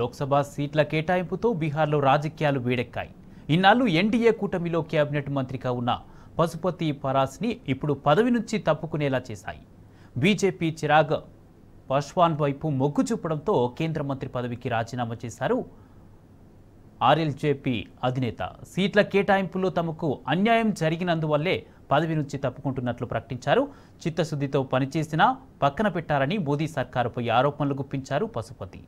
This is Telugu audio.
లోక్సభ సీట్ల కేటాయింపుతో బీహార్లో రాజకీయాలు వేడెక్కాయి ఇన్నాళ్ళు ఎన్డీఏ కూటమిలో కేబినెట్ మంత్రిగా ఉన్న పశుపతి పరాస్ని ఇప్పుడు పదవి నుంచి తప్పుకునేలా చేశాయి బీజేపీ చిరాగ్ పశ్వాన్ వైపు మొగ్గు చూపడంతో కేంద్ర మంత్రి పదవికి రాజీనామా చేశారు ఆర్ఎల్జేపీ అధినేత సీట్ల కేటాయింపులో తమకు అన్యాయం జరిగినందువల్లే పదవి నుంచి తప్పుకుంటున్నట్లు ప్రకటించారు చిత్తశుద్ధితో పనిచేసినా పక్కన పెట్టారని మోదీ సర్కారుపై ఆరోపణలు గుప్పించారు పశుపతి